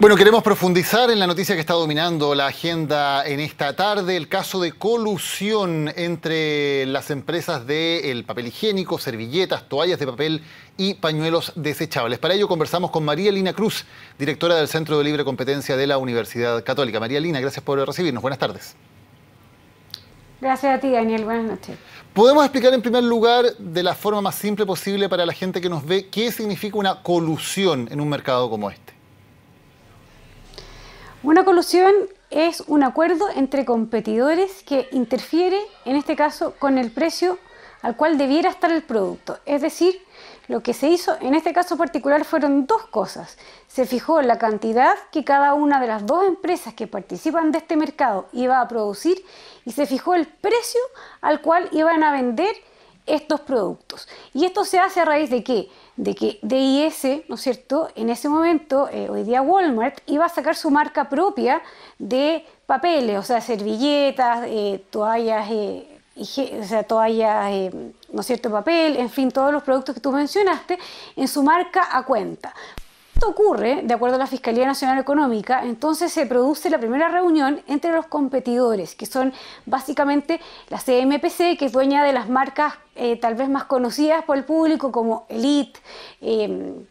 Bueno, queremos profundizar en la noticia que está dominando la agenda en esta tarde, el caso de colusión entre las empresas del papel higiénico, servilletas, toallas de papel y pañuelos desechables. Para ello conversamos con María Lina Cruz, directora del Centro de Libre Competencia de la Universidad Católica. María Lina, gracias por recibirnos. Buenas tardes. Gracias a ti, Daniel. Buenas noches. ¿Podemos explicar en primer lugar, de la forma más simple posible para la gente que nos ve, qué significa una colusión en un mercado como este? Una colusión es un acuerdo entre competidores que interfiere, en este caso, con el precio al cual debiera estar el producto. Es decir, lo que se hizo en este caso particular fueron dos cosas. Se fijó la cantidad que cada una de las dos empresas que participan de este mercado iba a producir y se fijó el precio al cual iban a vender estos productos. ¿Y esto se hace a raíz de qué? de que DIS, ¿no es cierto?, en ese momento, eh, hoy día Walmart, iba a sacar su marca propia de papeles, o sea, servilletas, eh, toallas, eh, o sea, toallas, ¿no es cierto?, papel, en fin, todos los productos que tú mencionaste, en su marca a cuenta esto ocurre, de acuerdo a la Fiscalía Nacional Económica, entonces se produce la primera reunión entre los competidores, que son básicamente la CMPC, que es dueña de las marcas eh, tal vez más conocidas por el público como Elite, eh,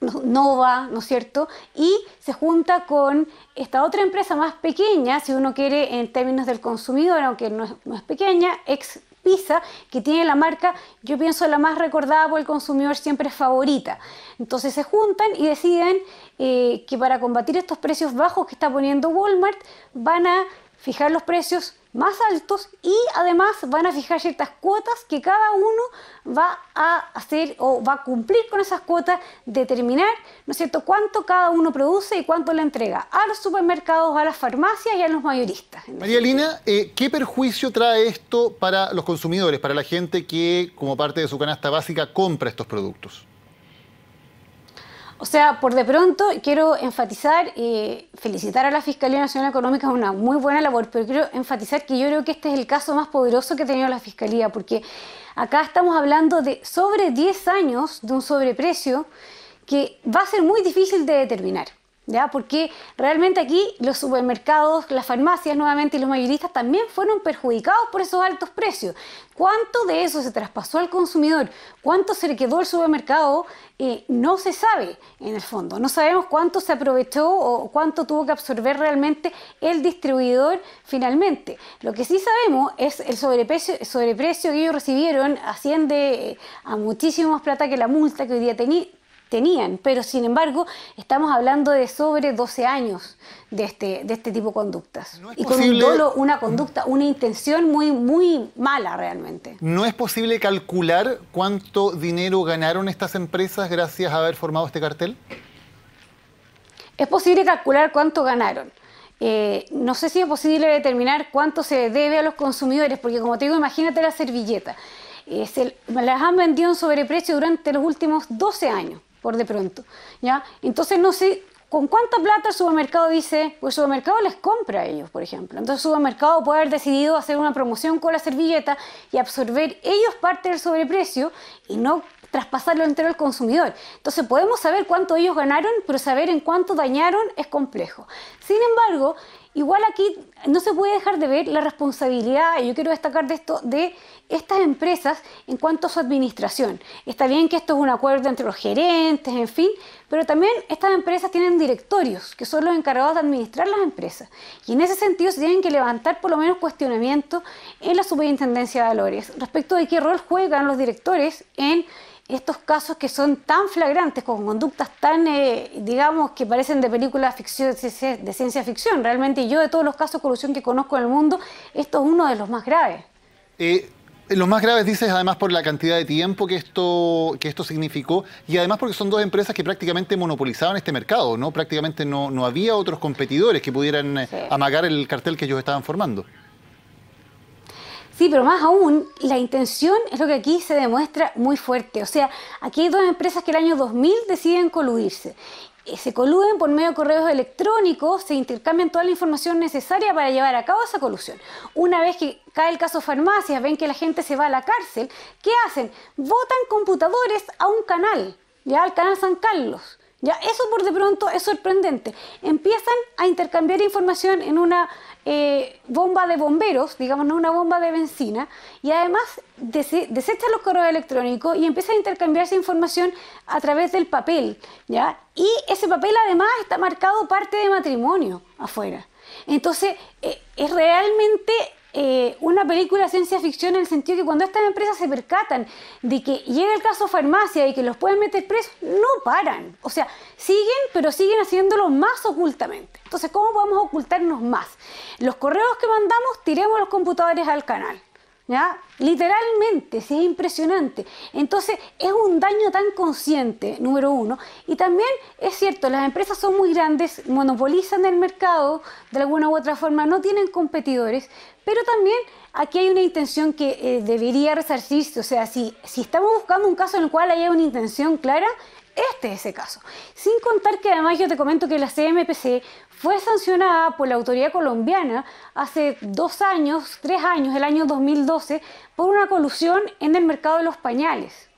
Nova, ¿no es cierto? Y se junta con esta otra empresa más pequeña, si uno quiere, en términos del consumidor, aunque no es, pequeña, ex Pizza, que tiene la marca, yo pienso, la más recordada por el consumidor, siempre favorita. Entonces se juntan y deciden eh, que para combatir estos precios bajos que está poniendo Walmart, van a fijar los precios más altos y además van a fijar ciertas cuotas que cada uno va a hacer o va a cumplir con esas cuotas, determinar, ¿no es cierto?, cuánto cada uno produce y cuánto le entrega a los supermercados, a las farmacias y a los mayoristas. María Lina, eh, ¿qué perjuicio trae esto para los consumidores, para la gente que como parte de su canasta básica compra estos productos? O sea, por de pronto quiero enfatizar y eh, felicitar a la Fiscalía Nacional Económica, es una muy buena labor, pero quiero enfatizar que yo creo que este es el caso más poderoso que ha tenido la Fiscalía, porque acá estamos hablando de sobre 10 años de un sobreprecio que va a ser muy difícil de determinar. ¿ya? Porque realmente aquí los supermercados, las farmacias nuevamente y los mayoristas también fueron perjudicados por esos altos precios. ¿Cuánto de eso se traspasó al consumidor? ¿Cuánto se le quedó al supermercado? Eh, no se sabe en el fondo. No sabemos cuánto se aprovechó o cuánto tuvo que absorber realmente el distribuidor finalmente. Lo que sí sabemos es el sobreprecio, sobreprecio que ellos recibieron asciende eh, a muchísimo más plata que la multa que hoy día tenían, pero sin embargo estamos hablando de sobre 12 años de este, de este tipo de conductas. y con un una conducta, una intención muy, muy mala realmente. ¿No es posible calcular cuánto dinero ganaron estas empresas gracias a haber formado este cartel? Es posible calcular cuánto ganaron. Eh, no sé si es posible determinar cuánto se debe a los consumidores, porque como te digo, imagínate la servilleta. las han vendido en sobreprecio durante los últimos 12 años por de pronto. ¿ya? Entonces no sé con cuánta plata el supermercado dice, pues el supermercado les compra a ellos, por ejemplo. Entonces el supermercado puede haber decidido hacer una promoción con la servilleta y absorber ellos parte del sobreprecio y no traspasarlo entero al consumidor. Entonces podemos saber cuánto ellos ganaron, pero saber en cuánto dañaron es complejo. Sin embargo, igual aquí no se puede dejar de ver la responsabilidad, y yo quiero destacar de esto, de estas empresas en cuanto a su administración. Está bien que esto es un acuerdo entre los gerentes, en fin, pero también estas empresas tienen directorios, que son los encargados de administrar las empresas. Y en ese sentido se tienen que levantar por lo menos cuestionamientos en la superintendencia de valores respecto de qué rol juegan los directores en estos casos que son tan flagrantes, con conductas tan, eh, digamos, que parecen de películas ficción, de ciencia ficción. Realmente yo de todos los casos de corrupción que conozco en el mundo, esto es uno de los más graves. Eh, lo más graves, dices, además por la cantidad de tiempo que esto, que esto significó y además porque son dos empresas que prácticamente monopolizaban este mercado, ¿no? Prácticamente no, había otros competidores que pudieran eh, amagar el cartel que ellos estaban formando. Sí, pero más aún, la intención es lo que aquí se demuestra muy fuerte. O sea, aquí hay dos empresas que el año 2000 deciden coludirse eh, se coluden por medio de correos electrónicos, se intercambian toda la información necesaria para llevar a cabo esa colusión. Una vez que cae el caso farmacias, ven que la gente se va a la cárcel, ¿qué hacen? Votan computadores a un canal, ya al canal San Carlos eso por de pronto es sorprendente. Empiezan a intercambiar información en una eh, bomba de bomberos, digamos, no una bomba de benzina, y además desechan los correos electrónicos y empiezan a intercambiar esa información a través del papel, ¿ya? Y ese papel además está marcado parte de matrimonio afuera. Entonces, eh, es realmente eh, una película ciencia ficción en el sentido que cuando estas empresas se percatan de que llega el caso farmacia y que los pueden meter presos, no paran. O sea, siguen, pero siguen haciéndolo más ocultamente. Entonces, ¿cómo podemos ocultarnos más? Los correos que mandamos, tiremos los computadores al canal. Literalmente, sí, es impresionante. Entonces, es un daño tan consciente, número uno. Y también es cierto, las empresas son muy grandes, monopolizan el mercado de alguna u otra forma, no tienen competidores, pero también aquí hay una intención que eh, debería resarcirse. O sea, si, si estamos buscando un caso en el cual haya una intención clara, este es ese caso. Sin contar que además yo te comento que la CMPC fue sancionada por la autoridad colombiana hace dos años, tres años, el año 2012, por una colusión en el mercado de los pañales.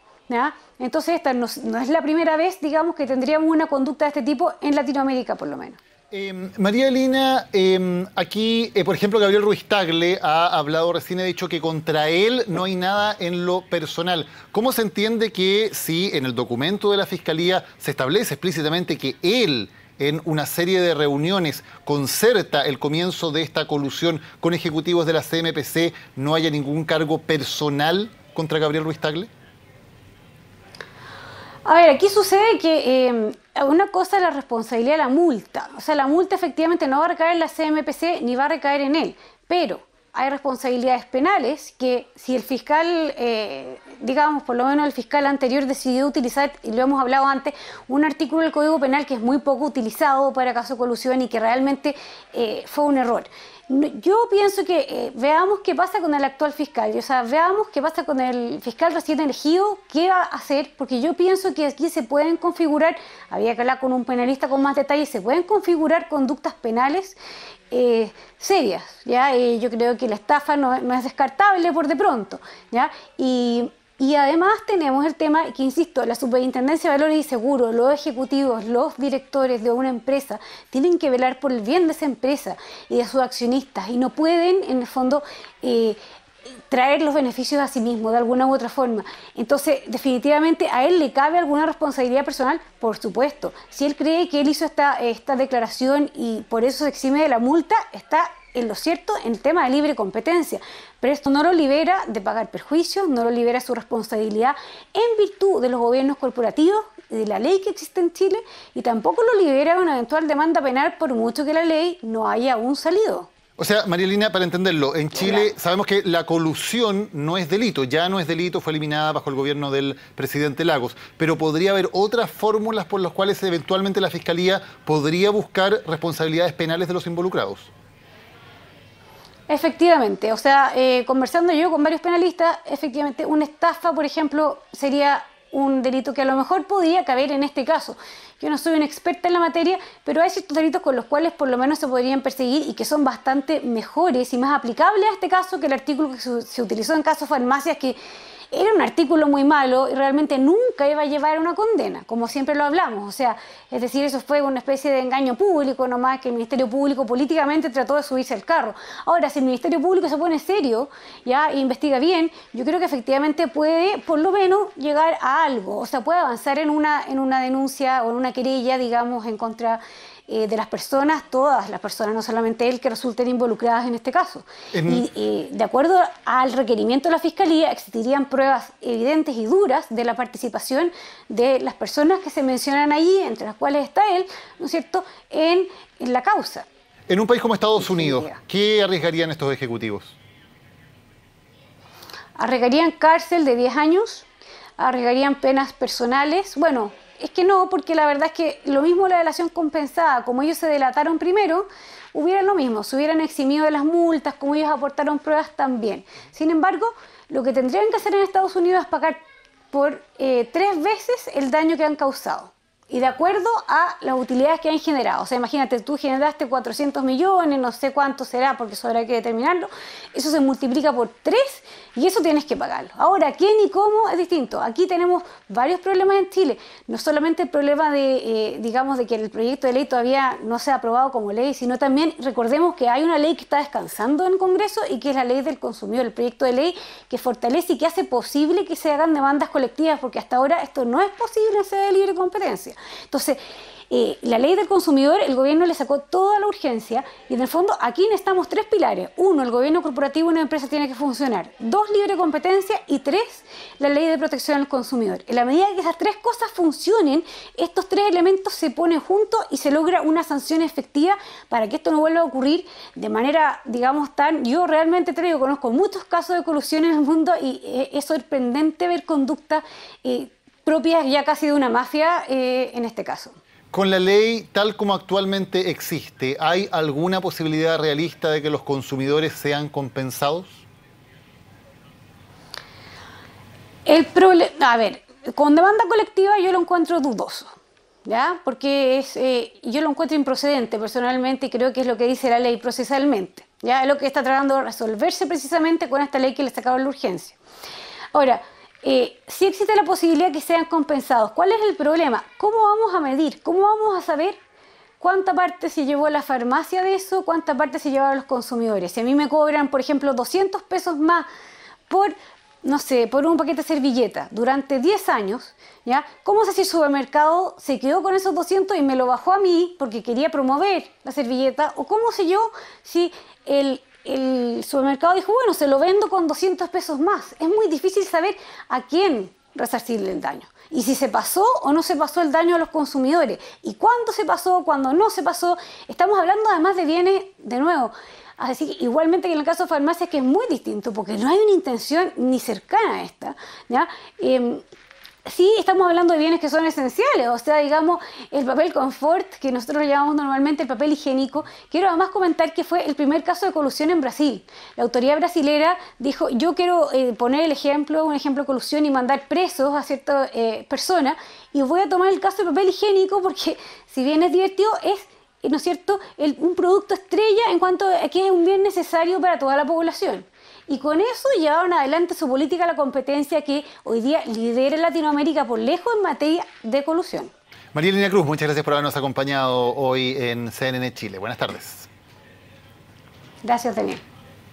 Entonces esta no es la primera vez, digamos, que tendríamos una conducta de este tipo en Latinoamérica, por lo menos. Em, María Elina, em, aquí, eh, por ejemplo, Gabriel Ruiz Tagle ha hablado recién, ha dicho que contra él no hay nada en lo personal. ¿Cómo se entiende que si en el documento de la Fiscalía se establece explícitamente que él en una serie de reuniones concerta el comienzo de esta colusión con ejecutivos de la CMPC, no haya ningún cargo personal contra Gabriel Ruiz Tagle? A ver, aquí sucede que em, una cosa es la responsabilidad de la multa. O sea, la multa efectivamente no va a recaer en la CMPC ni va a recaer en él. Pero hay responsabilidades penales que si el fiscal, eh, digamos, por lo menos el fiscal anterior decidió utilizar, y lo hemos hablado antes, un artículo del Código Penal que es muy poco utilizado para caso de colusión y que realmente eh, fue un error. Yo pienso que eh, veamos qué pasa con el actual fiscal, o sea, veamos qué pasa con el fiscal recién elegido, qué va a hacer, porque yo pienso que aquí se pueden configurar, había que hablar con un penalista con más detalle, se pueden configurar conductas penales eh, serias, ¿ya? Eh, yo creo que la estafa no, no, es descartable por de pronto, ¿ya? Y y además tenemos el tema que, insisto, la Superintendencia de Valores y Seguros, los ejecutivos, los directores de una empresa tienen que velar por el bien de esa empresa y de sus accionistas y no pueden, en el fondo, eh, traer los beneficios a sí mismo de alguna u otra forma. Entonces, definitivamente a él le cabe alguna responsabilidad personal, por supuesto. Si él cree que él hizo esta, esta declaración y por eso se exime de la multa, está en lo cierto en tema de libre competencia, pero esto no lo libera de pagar perjuicios, no lo libera de su responsabilidad en virtud de los gobiernos corporativos de la ley que existe en Chile y tampoco lo libera de una eventual demanda penal por mucho que la ley no haya aún salido. O sea, Marielina, para entenderlo, en Chile sabemos que la colusión no es delito, ya no es delito, fue eliminada bajo el gobierno del presidente Lagos, pero podría haber otras fórmulas por las cuales eventualmente la Fiscalía podría buscar responsabilidades penales de los involucrados. Efectivamente, o sea, eh, conversando yo con varios penalistas, efectivamente una estafa, por ejemplo, sería un delito que a lo mejor podía caber en este caso. Yo no soy una experta en la materia, pero hay ciertos delitos con los cuales por lo menos se podrían perseguir y que son bastante mejores y más aplicables a este caso que el artículo que se, utilizó en casos farmacias que era un artículo muy malo y realmente nunca iba a llevar a una condena, como siempre lo hablamos. O sea, es decir, eso fue una especie de engaño público nomás que el Ministerio Público políticamente trató de subirse al carro. Ahora, si el Ministerio Público se pone serio ya e investiga bien, yo creo que efectivamente puede por lo menos llegar a algo. O sea, puede avanzar en una, en una denuncia o en una querella, digamos, en contra eh, de las personas, todas las personas, no solamente él, que resulten involucradas en este caso. Y de acuerdo al requerimiento de la Fiscalía, existirían pruebas evidentes y duras de la participación de las personas que se mencionan allí, entre las cuales está él, ¿no es cierto?, en, en la causa. En un país como Estados Unidos, ¿qué arriesgarían estos ejecutivos? Arriesgarían cárcel de 10 años, arriesgarían penas personales, bueno, es que no, porque la verdad es que lo mismo la delación compensada, como ellos se delataron primero, hubieran lo mismo, se hubieran eximido de las multas, como ellos aportaron pruebas también. Sin embargo, lo que tendrían que hacer en Estados Unidos es pagar por eh, tres veces el daño que han causado y de acuerdo a las utilidades que han generado. O sea, imagínate, tú generaste 400 millones, no sé cuánto será, porque eso habrá que determinarlo. Eso se multiplica por tres y eso tienes que pagarlo. Ahora, ¿quién y cómo es distinto? Aquí tenemos varios problemas en Chile. No solamente el problema de, eh, digamos, de que el proyecto de ley todavía no sea aprobado como ley, sino también recordemos que hay una ley que está descansando en Congreso y que es la ley del consumidor, el proyecto de ley que fortalece y que hace posible que se hagan demandas colectivas, porque hasta ahora esto no es posible en sede de libre competencia. Entonces, eh, la ley del consumidor, el gobierno le sacó toda la urgencia y en el fondo aquí necesitamos tres pilares. Uno, el gobierno corporativo de una empresa tiene que funcionar. Dos, libre competencia. Y tres, la ley de protección al consumidor. En la medida que esas tres cosas funcionen, estos tres elementos se ponen juntos y se logra una sanción efectiva para que esto no vuelva a ocurrir de manera, digamos, tan... Yo realmente traigo, conozco muchos casos de colusión en el mundo y es sorprendente ver conducta... Eh, propias ya casi de una mafia eh, en este caso. Con la ley tal como actualmente existe, ¿hay alguna posibilidad realista de que los consumidores sean compensados? El problema, a ver, con demanda colectiva yo lo encuentro dudoso, ¿ya? Porque es, eh, yo lo encuentro improcedente personalmente y creo que es lo que dice la ley procesalmente, ¿ya? Es lo que está tratando de resolverse precisamente con esta ley que le sacaron la urgencia. Ahora, eh, si existe la posibilidad que sean compensados. ¿Cuál es el problema? ¿Cómo vamos a medir? ¿Cómo vamos a saber cuánta parte se llevó a la farmacia de eso? ¿Cuánta parte se a los consumidores? Si a mí me cobran, por ejemplo, 200 pesos más por, no sé, por un paquete de servilleta durante 10 años, ¿ya? ¿Cómo sé si el supermercado se quedó con esos 200 y me lo bajó a mí porque quería promover la servilleta? ¿O cómo sé yo si el el supermercado dijo, bueno, se lo vendo con 200 pesos más. Es muy difícil saber a quién resarcirle el daño. Y si se pasó o no se pasó el daño a los consumidores. Y cuándo se pasó, cuándo no se pasó. Estamos hablando además de bienes, de nuevo. Así igualmente que en el caso de farmacias, que es muy distinto, porque no hay una intención ni cercana a esta. ¿ya? Em, sí estamos hablando de bienes que son esenciales, o sea, digamos, el papel confort, que nosotros llamamos normalmente el papel higiénico. Quiero además comentar que fue el primer caso de colusión en Brasil. La autoridad brasilera dijo, yo quiero eh, poner el ejemplo, un ejemplo de colusión y mandar presos a cierta eh, persona, y voy a tomar el caso del papel higiénico porque si bien es divertido, es... ¿No es cierto? un producto estrella en cuanto a que es un bien necesario para toda la población y con eso llevaron adelante su política de la competencia que hoy día lidera Latinoamérica por lejos en materia de colusión. María Elena Cruz, muchas gracias por habernos acompañado hoy en CNN Chile. Buenas tardes. Gracias, Daniel.